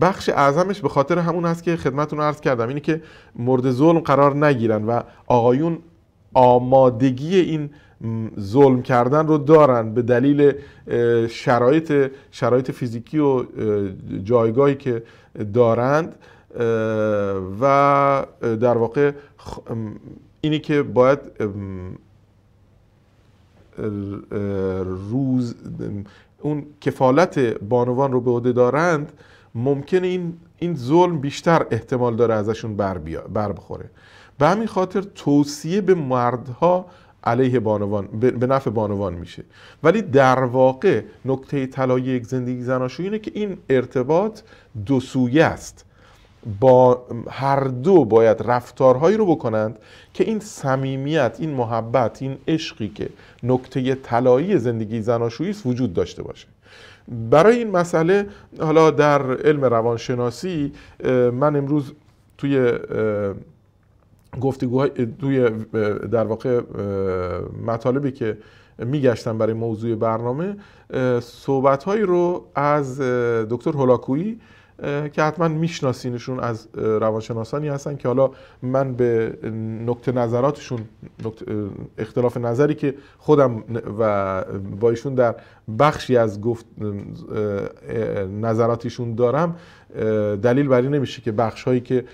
بخش اعظمش به خاطر همون هست که خدمتون عرض کردم اینه که مورد ظلم قرار نگیرن و آقایون آمادگی این ظلم کردن رو دارن به دلیل شرایط شرایط فیزیکی و جایگاهی که دارند و در واقع اینی که باید روز اون کفالت بانوان رو به عهده دارند ممکنه این این ظلم بیشتر احتمال داره ازشون بر, بر بخوره به همین خاطر توصیه به مردها علیه بانوان به نفع بانوان میشه ولی در واقع نکته طلایی یک زندگی زناشویی اینه که این ارتباط دو سویه است با هر دو باید رفتارهایی رو بکنند که این صمیمیت این محبت این عشقی که نکته طلایی زندگی زناشویی وجود داشته باشه برای این مسئله حالا در علم روانشناسی من امروز توی گفتگوهای توی در واقع مطالبی که میگشتم برای موضوع برنامه صحبتهایی رو از دکتر هولاکویی که حتما میشناسینشون از روانشناسانی هستن که حالا من به نکته نظراتشون اختلاف نظری که خودم و با ایشون در بخشی از گفت نظراتشون دارم دلیل بر این نمیشه که بخش هایی که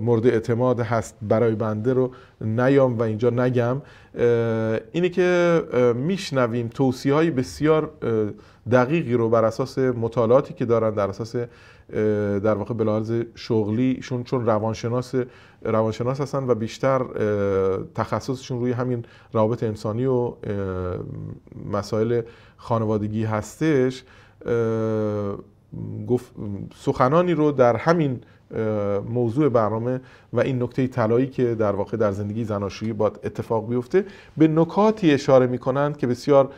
مورد اعتماد هست برای بنده رو نیام و اینجا نگم اینه که میشنویم توصیه های بسیار دقیقی رو بر اساس مطالعاتی که دارن در اساس در واقع به شغلی شون چون روانشناس روانشناس هستن و بیشتر تخصصشون روی همین روابط انسانی و مسائل خانوادگی هستش سخنانی رو در همین موضوع برنامه و این نکته طلایی که در واقع در زندگی زناشویی باید اتفاق بیفته به نکاتی اشاره میکنند که بسیار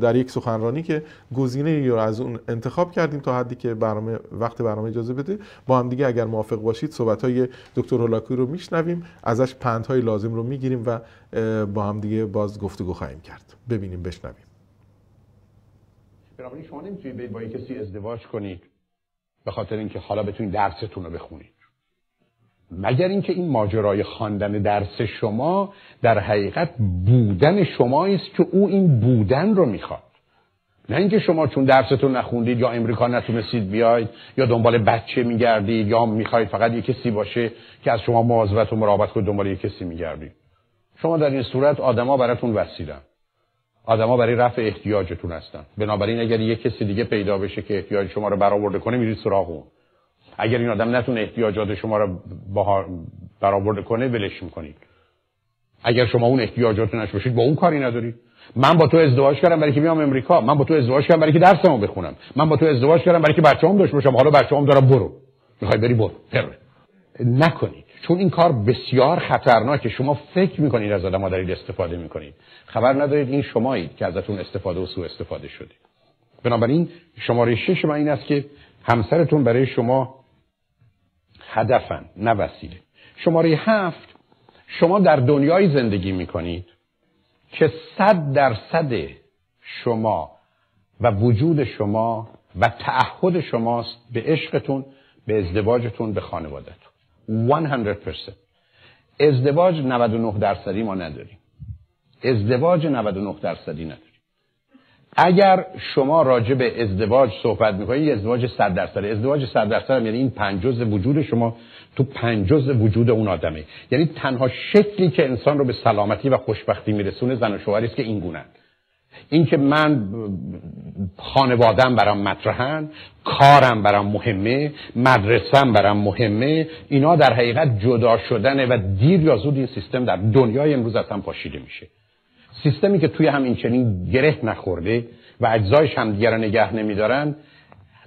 در یک سخنرانی که گزینه رو از اون انتخاب کردیم تا حدی که برنامه وقت برنامه اجازه بده با هم دیگه اگر موافق باشید صحبت های دکتر هولاکوی رو میشنویم ازش پندهای لازم رو میگیریم و با هم دیگه باز گفتگو خواهیم کرد ببینیم بشنویم شما نمیتونید با کسی ازدواج کنید به خاطر اینکه حالا بتونید درستون رو بخونید مگر اینکه این ماجرای خواندن درس شما در حقیقت بودن شما است که او این بودن رو میخواد نه اینکه شما چون درستون نخوندید یا امریکا نتونستید بیاید یا دنبال بچه میگردید یا میخواید فقط یک کسی باشه که از شما مواظبت و مراقبت کنید دنبال یک کسی میگردید شما در این صورت آدما براتون وسیلن آدما برای رفع احتیاجتون هستن بنابراین اگر یک کسی دیگه پیدا بشه که احتیاج شما رو برآورده کنه میرید سراغ اون اگر این آدم نتونه احتیاجات شما رو برآورده کنه ولش میکنید اگر شما اون احتیاجات نش باشید با اون کاری ندارید من با تو ازدواج کردم برای که بیام امریکا من با تو ازدواج کردم برای که درسمو بخونم من با تو ازدواج کردم برای که بچه‌ام داشته باشم حالا بچه‌ام داره برو میخوای بری برو چون این کار بسیار خطرناکه شما فکر میکنید از آدم دارید استفاده میکنید خبر ندارید این شمایید که ازتون استفاده و سو استفاده شده بنابراین شماره شش من این است که همسرتون برای شما هدفن نه وسیله شماره هفت شما در دنیای زندگی میکنید که صد درصد شما و وجود شما و تعهد شماست به عشقتون به ازدواجتون به خانوادتون 100% ازدواج 99 درصدی ما نداریم ازدواج 99 درصدی نداریم اگر شما راجع به ازدواج صحبت میکنید ازدواج 100 درصد ازدواج 100 درصد یعنی این پنجز وجود شما تو پنجز وجود اون آدمه یعنی تنها شکلی که انسان رو به سلامتی و خوشبختی میرسونه زن و شوهری است که این گونه این که من خانوادم برام مطرحن کارم برام مهمه مدرسم برام مهمه اینا در حقیقت جدا شدنه و دیر یا زود این سیستم در دنیای امروز اصلا پاشیده میشه سیستمی که توی هم چنین گره نخورده و اجزایش هم دیگر نگه نمیدارن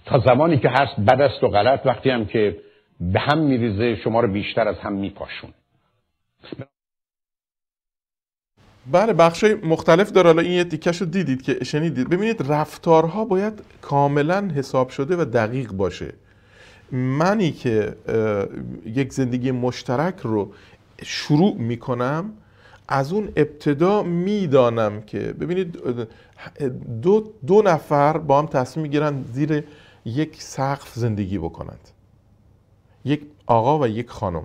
تا زمانی که هست بد است و غلط وقتی هم که به هم میریزه شما رو بیشتر از هم میپاشون بله بخش مختلف داره حالا این یه تیکش رو دیدید که شنیدید ببینید رفتارها باید کاملا حساب شده و دقیق باشه منی که یک زندگی مشترک رو شروع میکنم از اون ابتدا میدانم که ببینید دو, دو نفر با هم تصمیم میگیرن زیر یک سقف زندگی بکنند یک آقا و یک خانم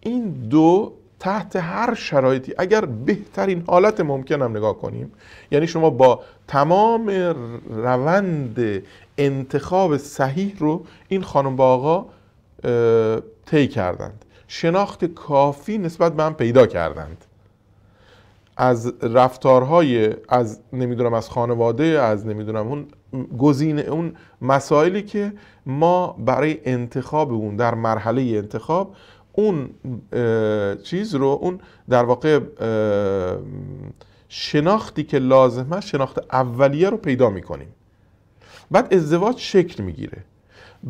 این دو تحت هر شرایطی اگر بهترین حالت ممکن هم نگاه کنیم یعنی شما با تمام روند انتخاب صحیح رو این خانم با آقا طی کردند شناخت کافی نسبت به هم پیدا کردند از رفتارهای از نمیدونم از خانواده از نمیدونم اون گزینه اون مسائلی که ما برای انتخاب اون در مرحله انتخاب اون چیز رو اون در واقع شناختی که لازمه شناخت اولیه رو پیدا میکنیم بعد ازدواج شکل میگیره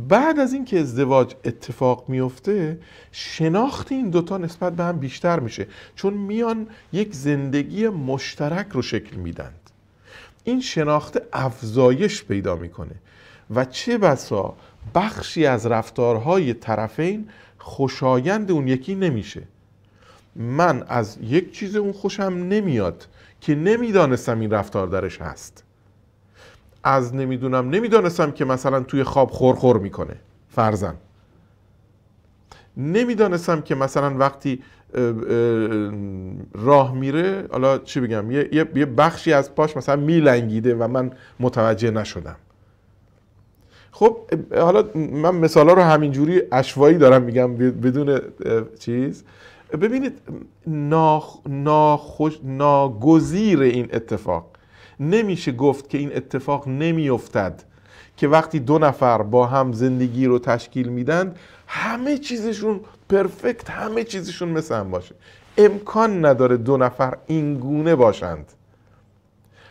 بعد از اینکه ازدواج اتفاق میفته شناخت این دوتا نسبت به هم بیشتر میشه چون میان یک زندگی مشترک رو شکل میدن این شناخت افزایش پیدا میکنه و چه بسا بخشی از رفتارهای طرفین خوشایند اون یکی نمیشه من از یک چیز اون خوشم نمیاد که نمیدانستم این رفتار درش هست از نمیدونم نمیدانستم که مثلا توی خواب خورخور میکنه فرزن نمیدانستم که مثلا وقتی راه میره حالا چی بگم یه بخشی از پاش مثلا میلنگیده و من متوجه نشدم خب حالا من مثالا رو همینجوری اشوایی دارم میگم بدون چیز ببینید ناگذیر ناخوش... ناگزیر این اتفاق نمیشه گفت که این اتفاق نمیافتد که وقتی دو نفر با هم زندگی رو تشکیل میدن همه چیزشون پرفکت همه چیزشون مثل هم باشه امکان نداره دو نفر اینگونه باشند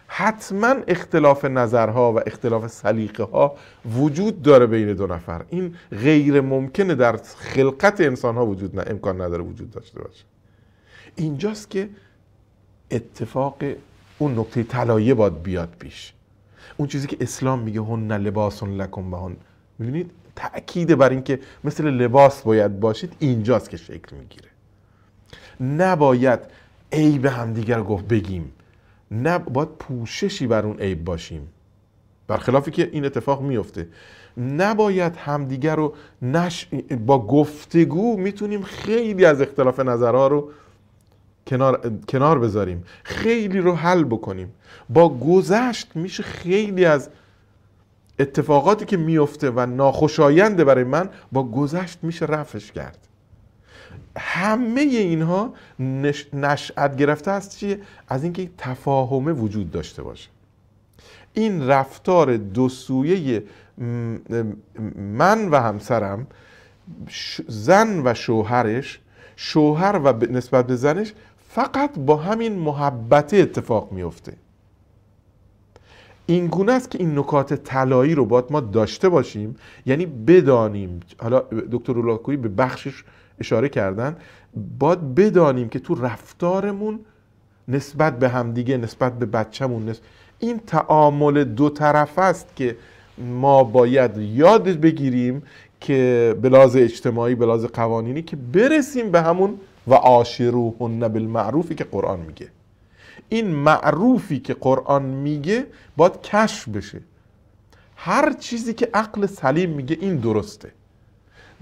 حتما اختلاف نظرها و اختلاف سلیقه ها وجود داره بین دو نفر این غیر ممکنه در خلقت انسان ها وجود نه امکان نداره وجود داشته باشه اینجاست که اتفاق اون نقطه طلایه باد بیاد پیش اون چیزی که اسلام میگه هن لباس لکم به هن میبینید تأکید بر اینکه مثل لباس باید باشید اینجاست که شکل میگیره نباید ای به همدیگر گفت بگیم نه باید پوششی بر اون عیب باشیم برخلافی که این اتفاق میفته نباید همدیگر رو نش... با گفتگو میتونیم خیلی از اختلاف نظرها رو کنار... کنار بذاریم خیلی رو حل بکنیم با گذشت میشه خیلی از اتفاقاتی که میفته و ناخوشاینده برای من با گذشت میشه رفش کرد همه اینها نشعت نشأت گرفته است چیه از اینکه تفاهمه وجود داشته باشه این رفتار دو سویه من و همسرم زن و شوهرش شوهر و نسبت به زنش فقط با همین محبت اتفاق میفته این گونه است که این نکات طلایی رو باید ما داشته باشیم یعنی بدانیم حالا دکتر اولاکویی به بخشش اشاره کردن باید بدانیم که تو رفتارمون نسبت به همدیگه نسبت به بچهمون نسبت این تعامل دو طرف است که ما باید یاد بگیریم که بلاز اجتماعی بلاز قوانینی که برسیم به همون و عاشروهن بالمعروفی که قرآن میگه این معروفی که قرآن میگه باید کشف بشه هر چیزی که عقل سلیم میگه این درسته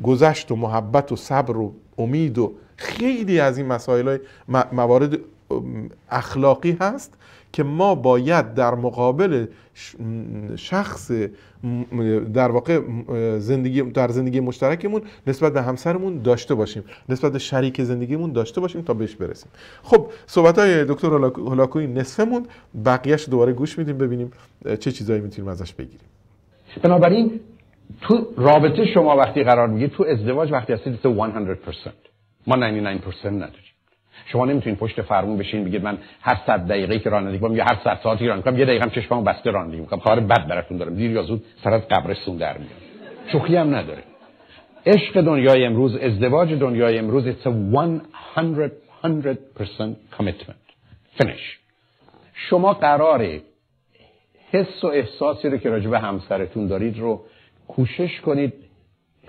گذشت و محبت و صبر و امید و خیلی از این مسائل های موارد اخلاقی هست که ما باید در مقابل شخص در واقع زندگی در زندگی مشترکمون نسبت به همسرمون داشته باشیم نسبت به شریک زندگیمون داشته باشیم تا بهش برسیم خب صحبت های دکتر هلاکوی نصفمون بقیهش دوباره گوش میدیم ببینیم چه چیزایی میتونیم ازش بگیریم بنابراین تو رابطه شما وقتی قرار میگی تو ازدواج وقتی هستید 100% ما 99% نداریم شما نمیتونین پشت فرمون بشین بگید من هر صد دقیقه که رانندگی میکنم یا هر صد ساعتی رانندگی یه دقیقه هم بسته رانندگی میکنم کار بد براتون دارم دیر یا زود سر از قبرستون در میاد شوخی هم نداره عشق دنیای امروز ازدواج دنیای امروز it's 100 100% commitment finish شما قراره حس و احساسی رو که راجع به همسرتون دارید رو کوشش کنید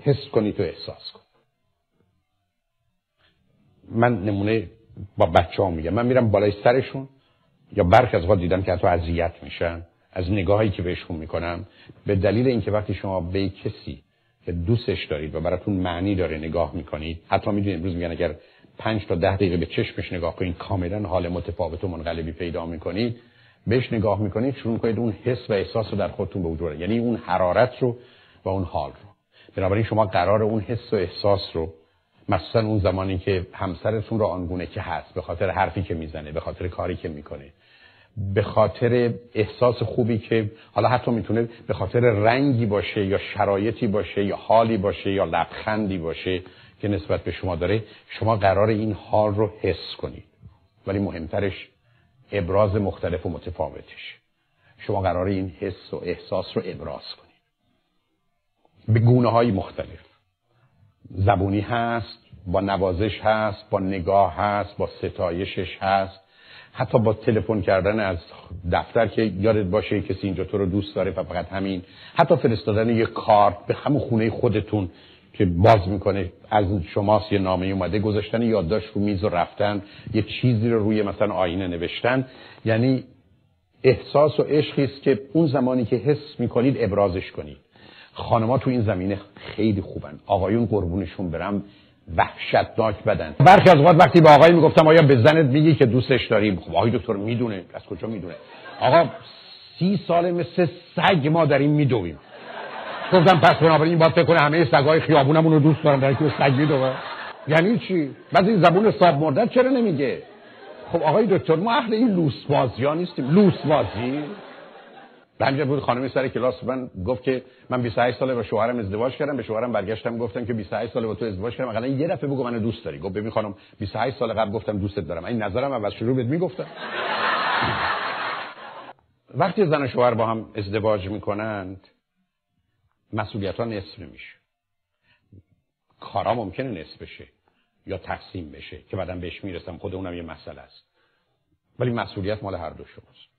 حس کنید و احساس کنید من نمونه با بچه ها میگم من میرم بالای سرشون یا برخ از اوقات دیدم که حتی اذیت میشن از نگاهی که بهشون میکنم به دلیل اینکه وقتی شما به کسی که دوستش دارید و براتون معنی داره نگاه میکنید حتی میدونید امروز میگن اگر پنج تا ده دقیقه به چشمش نگاه کنید کاملا حال متفاوت و منقلبی پیدا میکنید بهش نگاه میکنید شروع کنید اون حس و احساس رو در خودتون به وجود یعنی اون حرارت رو و اون حال رو بنابراین شما قرار اون حس و احساس رو مثلا اون زمانی که همسرتون رو آنگونه که هست به خاطر حرفی که میزنه به خاطر کاری که میکنه به خاطر احساس خوبی که حالا حتی میتونه به خاطر رنگی باشه یا شرایطی باشه یا حالی باشه یا لبخندی باشه که نسبت به شما داره شما قرار این حال رو حس کنید ولی مهمترش ابراز مختلف و متفاوتش شما قرار این حس و احساس رو ابراز کنید به گونه های مختلف زبونی هست با نوازش هست با نگاه هست با ستایشش هست حتی با تلفن کردن از دفتر که یادت باشه کسی اینجا تو رو دوست داره و فقط همین حتی فرستادن یه کارت به همون خونه خودتون که باز میکنه از شماست یه نامه اومده گذاشتن یادداشت رو میز و رفتن یه چیزی رو روی مثلا آینه نوشتن یعنی احساس و عشقی است که اون زمانی که حس میکنید ابرازش کنید خانما تو این زمینه خیلی خوبن آقایون قربونشون برم وحشتناک بدن برخی از وقت وقتی به آقایی میگفتم آیا به زنت میگی که دوستش داریم خب آقای دکتر میدونه از کجا میدونه آقا سی سال مثل سگ ما داریم میدویم گفتم پس بنابراین باید فکر کنه همه سگای خیابونمون رو دوست دارم در که سگ میدوه یعنی چی بعد این زبون صاحب مردن چرا نمیگه خب آقای دکتر ما اهل این لوس ها نیستیم بازی بنجا بود خانم سر کلاس من گفت که من 28 ساله با شوهرم ازدواج کردم به شوهرم برگشتم گفتم که 28 ساله با تو ازدواج کردم حداقل یه دفعه بگو منو دوست داری گفت ببین خانم 28 سال قبل گفتم دوستت دارم این نظرم اول شروع بهت میگفتم وقتی زن و شوهر با هم ازدواج میکنند مسئولیت ها نصف نمیشه کارا ممکنه نصف بشه یا تقسیم بشه که بعدم بهش میرسم خود اونم یه مسئله است ولی مسئولیت مال هر دو شماست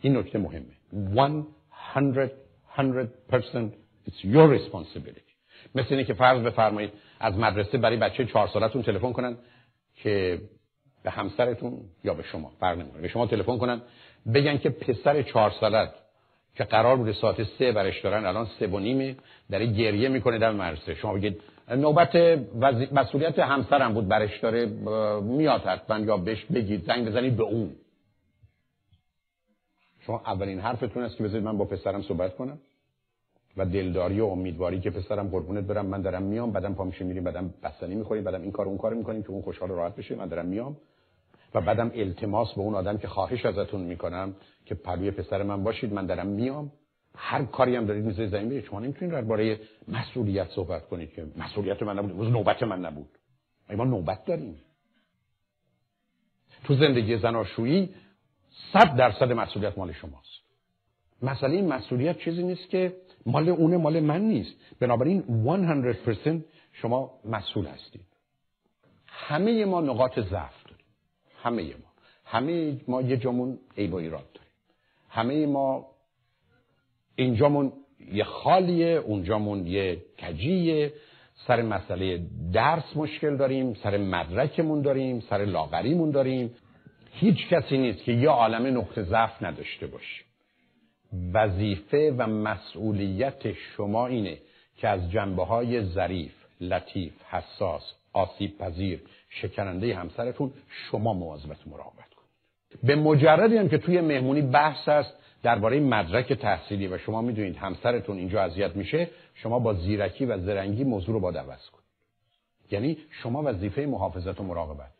این نکته مهمه 100 100% it's your responsibility مثل اینه که فرض بفرمایید از مدرسه برای بچه چهار سالتون تلفن کنن که به همسرتون یا به شما فرق نمیکنه به شما تلفن کنن بگن که پسر چهار سالت که قرار بوده ساعت سه برش دارن الان سه و نیمه داره گریه میکنه در مدرسه شما بگید نوبت مسئولیت همسرم بود برش داره میاد حتما یا بهش بگید زنگ بزنید به اون شما اولین حرفتون است که بذارید من با پسرم صحبت کنم و دلداری و امیدواری که پسرم قربونت برم من دارم میام بعدم پامیش میریم بعدم بستنی میخوریم بعدم این کار اون کار میکنیم که اون خوشحال راحت بشه من دارم میام و بعدم التماس به اون آدم که خواهش ازتون میکنم که پروی پسر من باشید من دارم میام هر کاری هم دارید میزه زمین برید شما نمیتونید برای مسئولیت صحبت کنید که مسئولیت من نبود نوبت من نبود ما نوبت داریم تو زندگی زناشویی صد درصد مسئولیت مال شماست مسئله مسئولیت چیزی نیست که مال اونه مال من نیست بنابراین 100% شما مسئول هستید همه ما نقاط ضعف داریم همه ما همه ما یه جامون عیب و داریم همه ما اینجامون یه خالیه اونجامون یه کجیه سر مسئله درس مشکل داریم سر مدرکمون داریم سر لاغریمون داریم هیچ کسی نیست که یه عالم نقطه ضعف نداشته باشه وظیفه و مسئولیت شما اینه که از جنبه های ظریف لطیف حساس آسیب پذیر شکننده همسرتون شما مواظبت مراقبت کنید به مجردی هم که توی مهمونی بحث است درباره مدرک تحصیلی و شما میدونید همسرتون اینجا اذیت میشه شما با زیرکی و زرنگی موضوع رو با عوض کنید یعنی شما وظیفه محافظت و مراقبت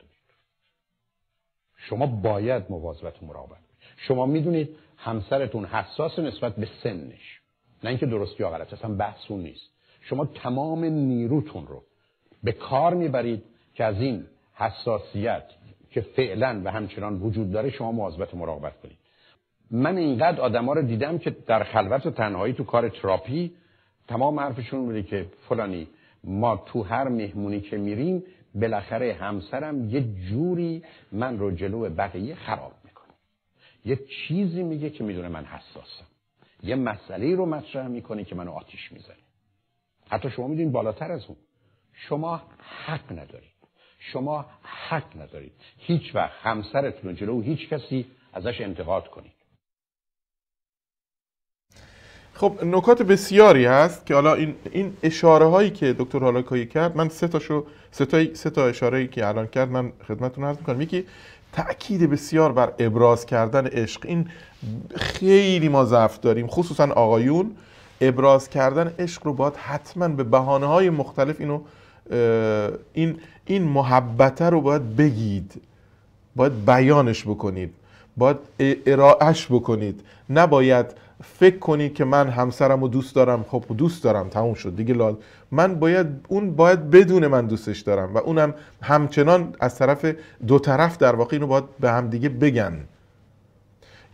شما باید مواظبت و مراقبت کنید شما میدونید همسرتون حساس نسبت به سنش نه اینکه درست یا غلط اصلا بحث اون نیست شما تمام نیروتون رو به کار میبرید که از این حساسیت که فعلا و همچنان وجود داره شما مواظبت و مراقبت کنید من اینقدر آدما رو دیدم که در خلوت و تنهایی تو کار تراپی تمام حرفشون بوده که فلانی ما تو هر مهمونی که میریم بالاخره همسرم یه جوری من رو جلو بقیه خراب میکنه یه چیزی میگه که میدونه من حساسم یه مسئله رو مطرح میکنه که منو آتیش میزنه حتی شما میدونید بالاتر از اون شما حق ندارید شما حق ندارید هیچ وقت همسرتون جلو هیچ کسی ازش انتقاد کنید خب نکات بسیاری هست که حالا این این اشاره هایی که دکتر هالاکایی کرد من سه تاشو سه تا سه اشاره که الان کرد من خدمتتون عرض میکنم یکی تاکید بسیار بر ابراز کردن عشق این خیلی ما ضعف داریم خصوصا آقایون ابراز کردن عشق رو باید حتما به بهانه های مختلف اینو این این محبته رو باید بگید باید بیانش بکنید باید ارائهش بکنید نباید فکر کنید که من همسرم رو دوست دارم خب دوست دارم تموم شد دیگه لال من باید اون باید بدون من دوستش دارم و اونم همچنان از طرف دو طرف در واقع اینو باید به هم دیگه بگن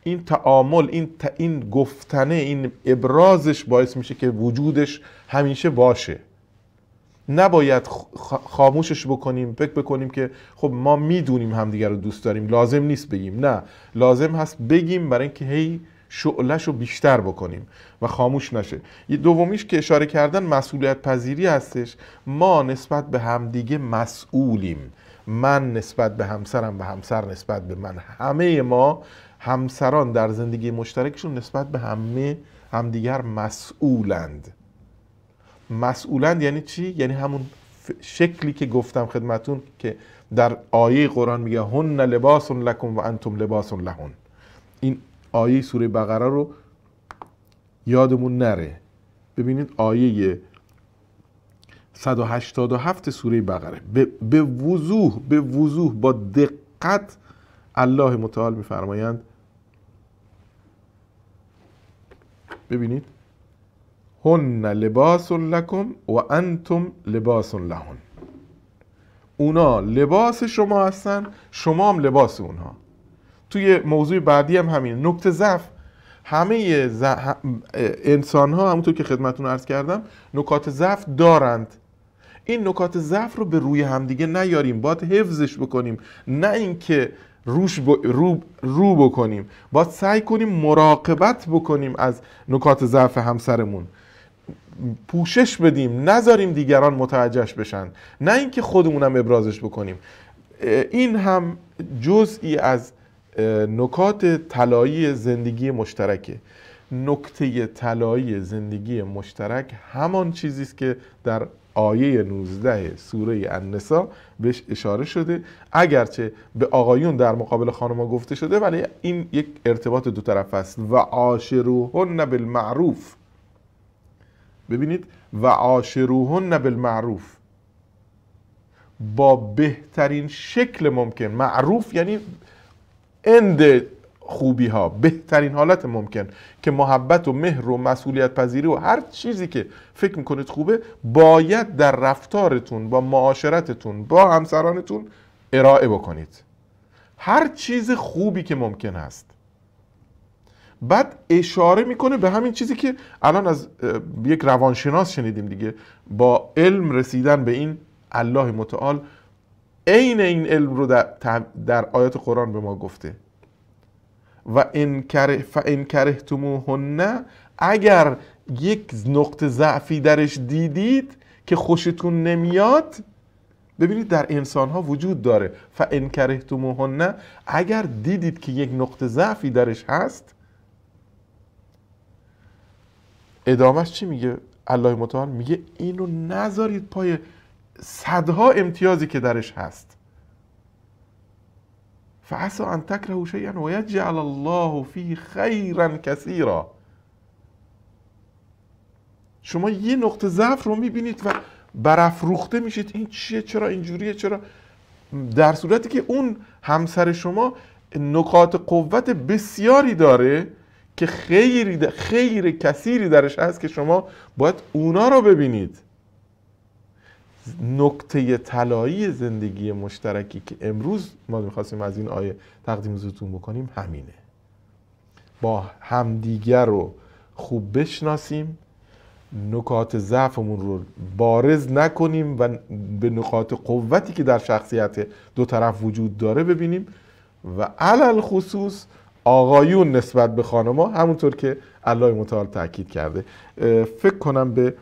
این تعامل این این گفتنه این ابرازش باعث میشه که وجودش همیشه باشه نباید خاموشش بکنیم فکر بکنیم که خب ما میدونیم همدیگه رو دوست داریم لازم نیست بگیم نه لازم هست بگیم برای اینکه هی شعلش رو بیشتر بکنیم و خاموش نشه یه دومیش که اشاره کردن مسئولیت پذیری هستش ما نسبت به همدیگه مسئولیم من نسبت به همسرم و همسر نسبت به من همه ما همسران در زندگی مشترکشون نسبت به همه همدیگر مسئولند مسئولند یعنی چی؟ یعنی همون شکلی که گفتم خدمتون که در آیه قرآن میگه هن لباس لکم و انتم لباس لهن آیه سوره بقره رو یادمون نره ببینید آیه 187 سوره بقره به وضوح به وضوح با دقت الله متعال میفرمایند ببینید هن لباس لکم و انتم لباس لهن اونا لباس شما هستن شما هم لباس اونها توی موضوع بعدی هم همین نکته ضعف همه ز... انسان ها همونطور که خدمتون عرض کردم نکات ضعف دارند این نکات ضعف رو به روی همدیگه نیاریم باید حفظش بکنیم نه اینکه روش رو... رو بکنیم باید سعی کنیم مراقبت بکنیم از نکات ضعف همسرمون پوشش بدیم نذاریم دیگران متوجهش بشن نه اینکه خودمونم ابرازش بکنیم این هم جزئی از نکات طلایی زندگی مشترکه نکته طلایی زندگی مشترک همان چیزی است که در آیه 19 سوره النسا بهش اشاره شده اگرچه به آقایون در مقابل خانمها گفته شده ولی این یک ارتباط دو طرف است و عاشروهن بالمعروف ببینید و عاشروهن بالمعروف با بهترین شکل ممکن معروف یعنی اند خوبی ها بهترین حالت ممکن که محبت و مهر و مسئولیت پذیری و هر چیزی که فکر میکنید خوبه باید در رفتارتون با معاشرتتون با همسرانتون ارائه بکنید هر چیز خوبی که ممکن است بعد اشاره میکنه به همین چیزی که الان از یک روانشناس شنیدیم دیگه با علم رسیدن به این الله متعال عین این علم رو در, در آیات قرآن به ما گفته و این کره اگر یک نقطه ضعفی درش دیدید که خوشتون نمیاد ببینید در انسان ها وجود داره فان نه، اگر دیدید که یک نقطه ضعفی درش هست ادامش چی میگه الله متعال میگه اینو نذارید پای صدها امتیازی که درش هست فعسا ان تکرهو شیئا و یجعل الله فی خیرا کثیرا شما یه نقطه ضعف رو میبینید و برافروخته میشید این چیه چرا اینجوریه چرا در صورتی که اون همسر شما نقاط قوت بسیاری داره که خیری خیر کثیری درش هست که شما باید اونا رو ببینید نکته طلایی زندگی مشترکی که امروز ما میخواستیم از این آیه تقدیم زودتون بکنیم همینه با همدیگر رو خوب بشناسیم نکات ضعفمون رو بارز نکنیم و به نکات قوتی که در شخصیت دو طرف وجود داره ببینیم و علل خصوص آقایون نسبت به خانما همونطور که الله متعال تاکید کرده فکر کنم به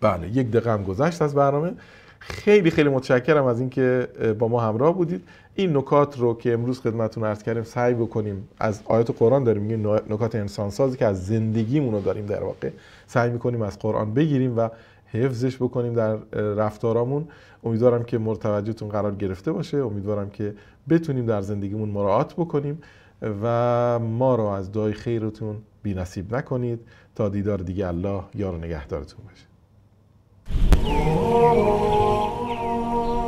بله یک دقیقه هم گذشت از برنامه خیلی خیلی متشکرم از اینکه با ما همراه بودید این نکات رو که امروز خدمتون عرض کردیم سعی بکنیم از آیات قرآن داریم نکات انسان سازی که از زندگیمون رو داریم در واقع سعی میکنیم از قرآن بگیریم و حفظش بکنیم در رفتارامون امیدوارم که مرتوجیتون قرار گرفته باشه امیدوارم که بتونیم در زندگیمون مراعات بکنیم و ما رو از دای خیرتون بی نکنید تا دیدار دیگه الله یار و نگهدارتون باشه Oh.